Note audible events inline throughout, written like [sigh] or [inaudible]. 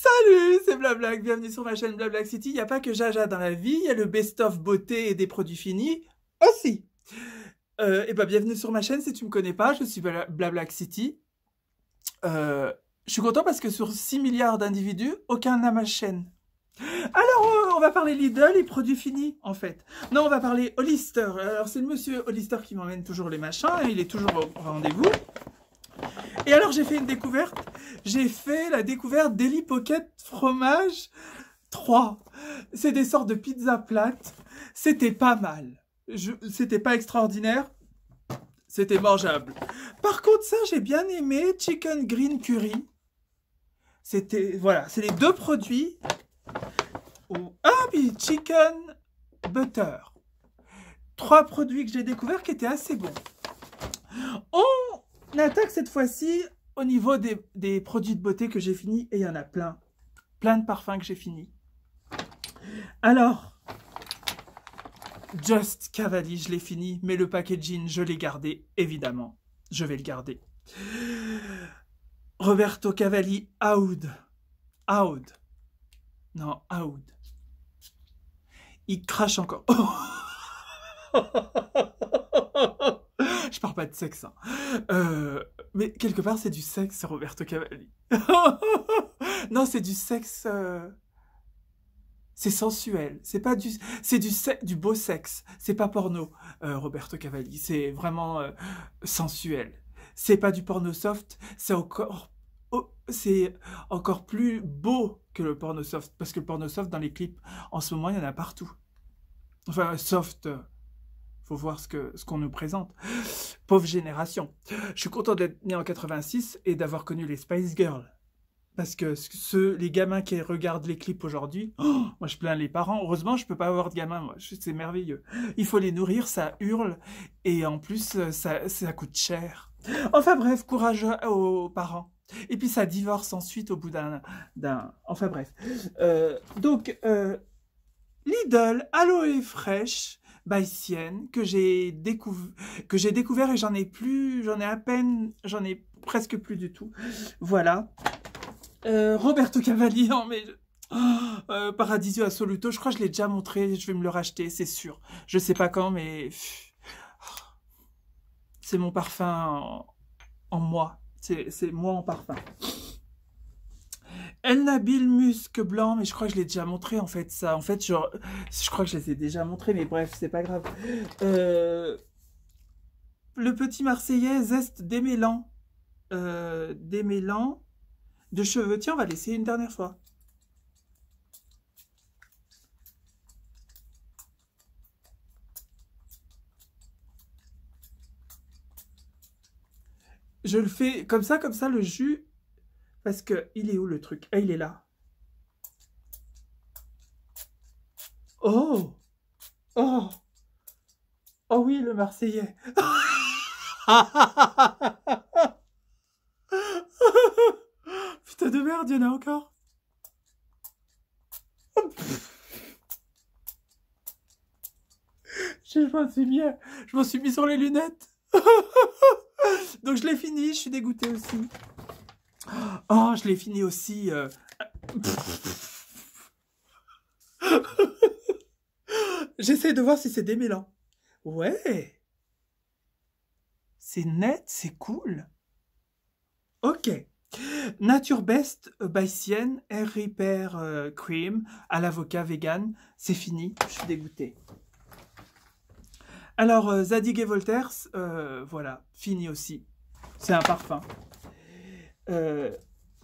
Salut, c'est Blablac, bienvenue sur ma chaîne Blablac City. Il n'y a pas que Jaja dans la vie, il y a le best-of beauté et des produits finis aussi. Euh, et bien, bah, bienvenue sur ma chaîne si tu ne me connais pas, je suis Blablac City. Euh, je suis content parce que sur 6 milliards d'individus, aucun n'a ma chaîne. Alors, euh, on va parler Lidl et produits finis, en fait. Non, on va parler Hollister. Alors, c'est le monsieur Hollister qui m'emmène toujours les machins, et il est toujours au rendez-vous. Et alors j'ai fait une découverte. J'ai fait la découverte d'Eli Pocket Fromage 3. C'est des sortes de pizza plates. C'était pas mal. C'était pas extraordinaire. C'était mangeable. Par contre, ça, j'ai bien aimé Chicken Green Curry. C'était, voilà, c'est les deux produits. Ah, puis Chicken Butter. Trois produits que j'ai découverts qui étaient assez bons. On L'attaque cette fois-ci au niveau des, produits de beauté que j'ai fini, et il y en a plein, plein de parfums que j'ai fini. Alors, Just Cavalli, je l'ai fini, mais le packaging, je l'ai gardé, évidemment. Je vais le garder. Roberto Cavalli, Aoud. Aoud. Non, Aoud. Il crache encore. [laughs] [laughs] Je parle pas de sexe, hein. euh, mais quelque part c'est du sexe, Roberto Cavalli. [laughs] non, c'est du sexe. Euh, c'est sensuel. C'est pas du, c'est du du beau sexe. C'est pas porno, euh, Roberto Cavalli. C'est vraiment sensuel. C'est pas du porno soft. C'est encore oh, c'est encore plus beau que le porno soft, parce que le porno soft, dans les clips, en ce moment, il y en a partout. Enfin, soft, faut voir ce qu'on ce qu'on nous présente. Pauvre génération. Je suis content d'être né en 86 et d'avoir connu les Spice Girls. Parce que ceux, les gamins qui regardent les clips aujourd'hui, oh, moi je plains les parents. Heureusement, je peux pas avoir de gamins, C'est merveilleux. Il faut les nourrir, ça hurle. Et en plus, euh, ça, ça coûte cher. Enfin bref, courage aux parents. Et puis ça divorce ensuite au bout d'un... Enfin bref. Euh, donc, euh, Lidl, et Fraîche, By que j'ai découvert que j'ai découvert et j'en ai plus, j'en ai à peine, j'en ai presque plus du tout. Voilà. Euh, Roberto Cavalli, non mais oh, euh, Assoluto, je crois que je l'ai déjà montré, je vais me le racheter, c'est sûr. Je sais pas quand, mais oh, c'est mon parfum en moi. C'est moi en parfum. El Nabil Musque Blanc, mais je crois que je l'ai déjà montré en fait ça. En fait, genre, je crois que je les ai déjà montré. mais bref, c'est pas grave. Euh, le petit Marseillais Zeste Démêlant. Euh, Démêlant de cheveux. Tiens, on va l'essayer une dernière fois. Je le fais comme ça, comme ça, le jus parce que, il est où le truc Ah, il est là. Oh Oh Oh oui, le Marseillais [laughs] Putain de merde, il y en a encore [laughs] Je m'en suis je m'en suis mis sur les lunettes. [laughs] Donc je l'ai fini, je suis dégoûtée aussi. Oh, je l'ai fini aussi. Euh. [laughs] J'essaie de voir si c'est démêlant. Ouais. C'est net, c'est cool. Ok. Nature Best euh, by Sienne Air Repair euh, Cream à l'avocat vegan. C'est fini, je suis dégoûtée. Alors, Zadig et Voltaire, voilà, fini aussi. C'est un parfum.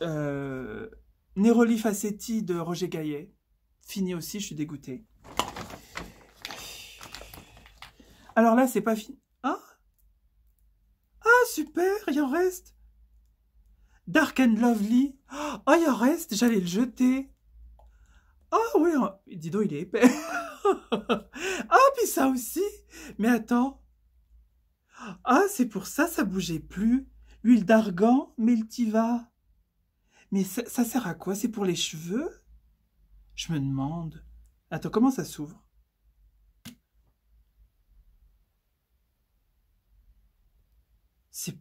Euh, Neroli Facetti de Roger Gaillet. Fini aussi, je suis dégoûté. Alors là, c'est pas fini. Hein ah Ah, super, il en reste. Dark and Lovely. Ah, oh, il en reste, j'allais le jeter. Ah oui, hein. dis il est épais. [laughs] ah, puis ça aussi. Mais attends. Ah, c'est pour ça, ça bougeait plus. Huile d'argan, Meltiva. Mais ça, sert à quoi C'est pour les cheveux Je me demande. Attends, comment ça s'ouvre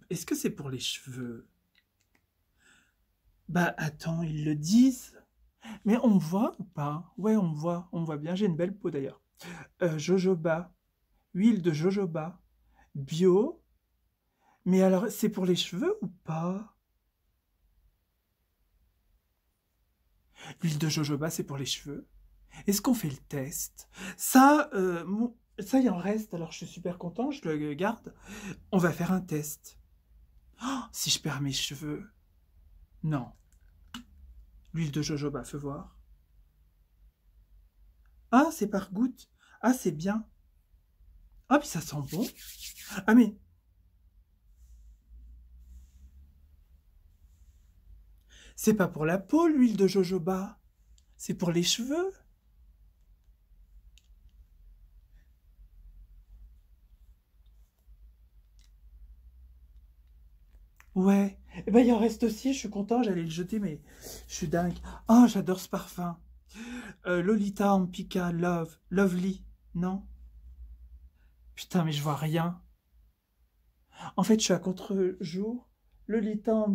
Est-ce que c'est pour les cheveux Bah attends, ils le disent. Mais on voit ou pas Ouais, on voit, on voit bien. J'ai une belle peau d'ailleurs. Euh, jojoba, huile de jojoba, bio. Mais alors, c'est pour les cheveux ou pas L'huile de jojoba, c'est pour les cheveux. Est-ce qu'on fait le test Ça, euh, ça, y en reste, alors je suis super content, je le garde. On va faire un test. Oh, si je perds mes cheveux. Non. L'huile de jojoba, fais voir. Ah, c'est par goutte. Ah, c'est bien. Ah, puis ça sent bon. Ah, mais C'est pas pour la peau, l'huile de jojoba. C'est pour les cheveux. Ouais. Eh ben, il en reste aussi. Je suis content. J'allais le jeter, mais je suis dingue. Oh, j'adore ce parfum. Euh, Lolita, Lolita Ampica Love. Lovely. Non Putain, mais je vois rien. En fait, je suis à contre-jour. Lolita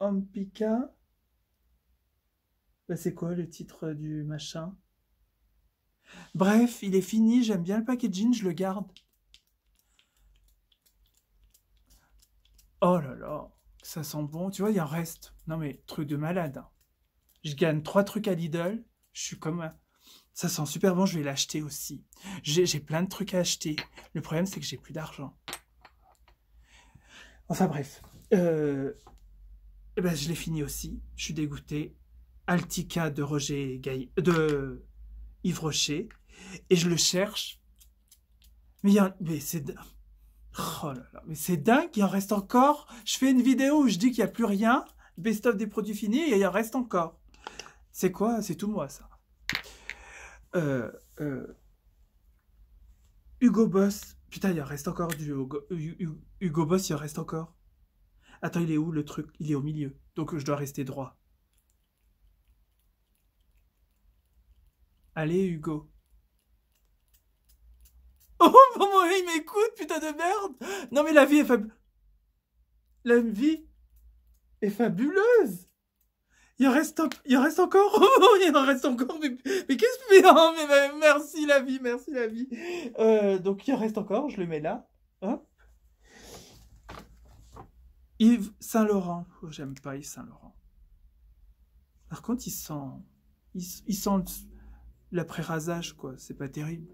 Ampika. Bah, c'est quoi le titre du machin Bref, il est fini, j'aime bien le packaging, je le garde. Oh là là, ça sent bon. Tu vois, il y en reste. Non mais, truc de malade. Hein. Je gagne trois trucs à Lidl. Je suis comme... Ça sent super bon, je vais l'acheter aussi. J'ai plein de trucs à acheter. Le problème, c'est que j'ai plus d'argent. Enfin bref. Euh, eh ben, je l'ai fini aussi. Je suis dégoûté. Altica de Roger Gay, de Yves Rocher. Et je le cherche. Mais, a... mais c'est... Oh là là, mais c'est dingue, il en reste encore. Je fais une vidéo où je dis qu'il n'y a plus rien. Best-of des produits finis et il en reste encore. C'est quoi C'est tout moi, ça. Euh, euh, Hugo Boss. Putain, il en reste encore du Hugo, Hugo Boss, il en reste encore. Attends, il est où le truc Il est au milieu. Donc je dois rester droit. Allez, Hugo. Oh, [laughs] il m'écoute, putain de merde Non, mais la vie est fab... La vie est fabuleuse il en, reste, il reste encore [laughs] oh, Il en reste encore Mais, qu'est-ce que... [laughs] Oh, mais, merci la vie, merci la vie euh, Donc, il en reste encore, je le mets là. Hop hein? Yves Saint-Laurent. Oh, j'aime pas Yves Saint-Laurent. Par contre, il sent, il, sentent sent l'après-rasage, quoi. C'est pas terrible.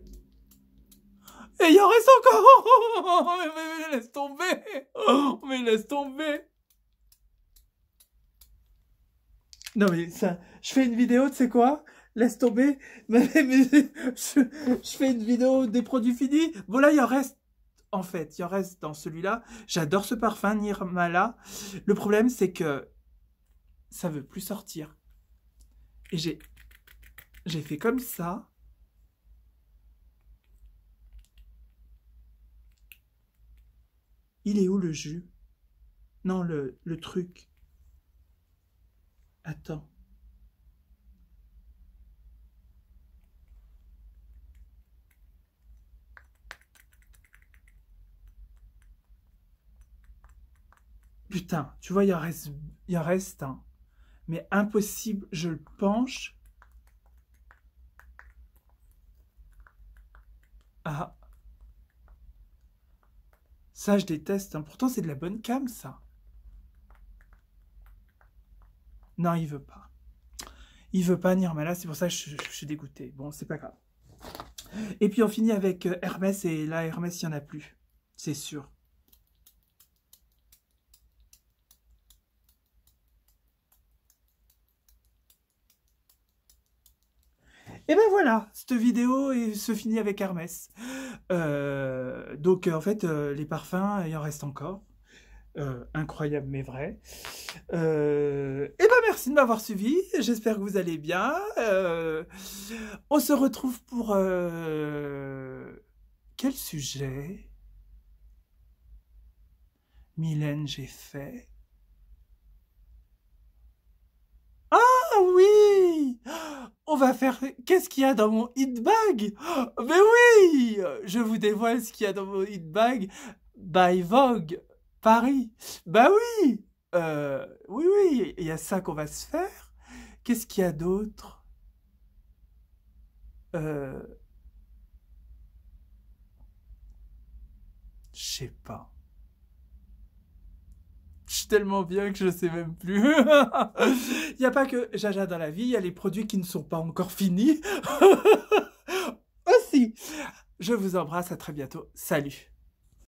Et il en reste encore [laughs] mais, laisse tomber [laughs] Mais laisse tomber Non mais ça, je fais une vidéo, tu sais quoi Laisse tomber [laughs] mais, je, fais une vidéo des produits finis. Voilà, il en reste en fait, il en reste dans celui-là. J'adore ce parfum Nirmala. Le problème, c'est que ça veut plus sortir. Et j'ai j'ai fait comme ça. Il est où le jus Non, le truc. Attends. Putain, tu vois, il y reste, en reste un. Hein. Mais impossible, je le penche. Ah. Ça, je déteste. Hein. Pourtant, c'est de la bonne cam, ça. Non, il veut pas. Il veut pas Nirmala, c'est pour ça que je, suis dégoûté. Bon, c'est pas grave. Et puis on finit avec euh, Hermès, et là, Hermès, il n'y en a plus. C'est sûr. Et ben voilà, cette vidéo se finit avec Hermès. Euh, donc euh, en fait, euh, les parfums, il en reste encore. incroyable mais vrai. et ben merci de m'avoir suivi. J'espère que vous allez bien. on se retrouve pour quel sujet Mylène, j'ai fait. va faire... Qu'est-ce qu'il y a dans mon hit bag oh, Mais oui Je vous dévoile ce qu'il y a dans mon hit bag by Vogue Paris. Bah oui euh, Oui, oui, il y a ça qu'on va se faire. Qu'est-ce qu'il y a d'autre euh, Je sais pas tellement bien que je sais même plus. Il [laughs] n'y a pas que Jaja dans la vie, il y a les produits qui ne sont pas encore finis. [laughs] Aussi. Je vous embrasse, à très bientôt. Salut.